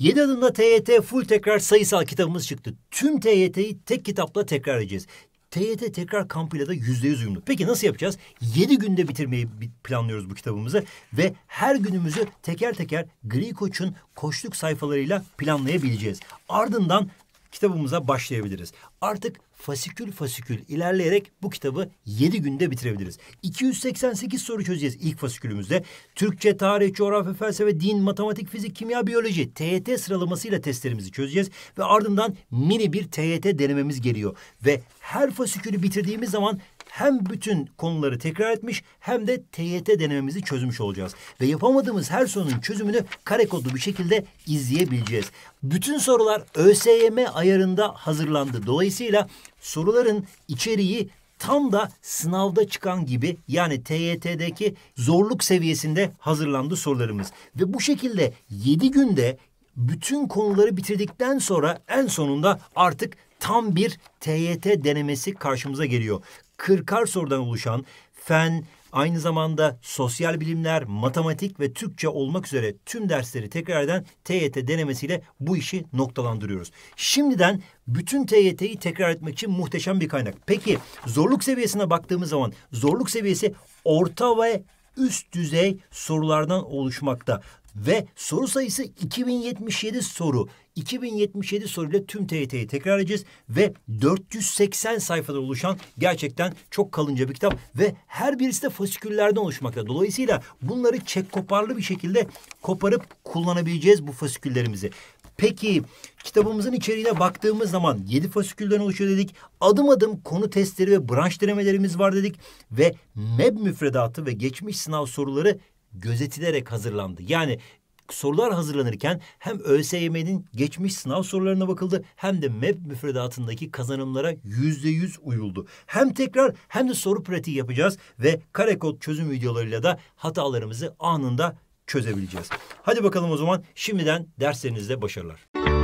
7 adımda TYT full tekrar sayısal kitabımız çıktı. Tüm TYT'yi tek kitapla tekrar edeceğiz. TYT tekrar kampıyla da yüzde yüz uyumlu. Peki nasıl yapacağız? Yedi günde bitirmeyi planlıyoruz bu kitabımızı ve her günümüzü teker teker Gri Koç'un koçluk sayfalarıyla planlayabileceğiz. Ardından kitabımıza başlayabiliriz. Artık fasikül fasikül ilerleyerek bu kitabı yedi günde bitirebiliriz. 288 soru çözeceğiz ilk fasikülümüzde. Türkçe, tarih, coğrafya, felsefe, din, matematik, fizik, kimya, biyoloji TYT sıralamasıyla testlerimizi çözeceğiz ve ardından mini bir TYT denememiz geliyor. Ve her fasikülü bitirdiğimiz zaman hem bütün konuları tekrar etmiş hem de TYT denememizi çözmüş olacağız. Ve yapamadığımız her sorunun çözümünü kare kodlu bir şekilde izleyebileceğiz. Bütün sorular ÖSYM ayarında hazırlandı. Dolayısıyla soruların içeriği tam da sınavda çıkan gibi yani TYT'deki zorluk seviyesinde hazırlandı sorularımız. Ve bu şekilde 7 günde bütün konuları bitirdikten sonra en sonunda artık tam bir TYT denemesi karşımıza geliyor. Kırkar sorudan oluşan fen, aynı zamanda sosyal bilimler, matematik ve Türkçe olmak üzere tüm dersleri tekrar eden TYT denemesiyle bu işi noktalandırıyoruz. Şimdiden bütün TYT'yi tekrar etmek için muhteşem bir kaynak. Peki zorluk seviyesine baktığımız zaman zorluk seviyesi orta ve üst düzey sorulardan oluşmakta ve soru sayısı 2077 soru. 2077 soruyla tüm TYT'yi tekrar edeceğiz ve 480 sayfada oluşan gerçekten çok kalınca bir kitap ve her birisi de fasiküllerden oluşmakta. Dolayısıyla bunları çek koparlı bir şekilde koparıp kullanabileceğiz bu fasiküllerimizi. Peki kitabımızın içeriğine baktığımız zaman yedi fasikülden oluşuyor dedik. Adım adım konu testleri ve branş denemelerimiz var dedik. Ve MEB müfredatı ve geçmiş sınav soruları gözetilerek hazırlandı. Yani sorular hazırlanırken hem ÖSYM'nin geçmiş sınav sorularına bakıldı hem de MEP müfredatındaki kazanımlara yüzde yüz uyuldu. Hem tekrar hem de soru pratiği yapacağız ve karekod çözüm videolarıyla da hatalarımızı anında çözebileceğiz. Hadi bakalım o zaman şimdiden derslerinizde başarılar.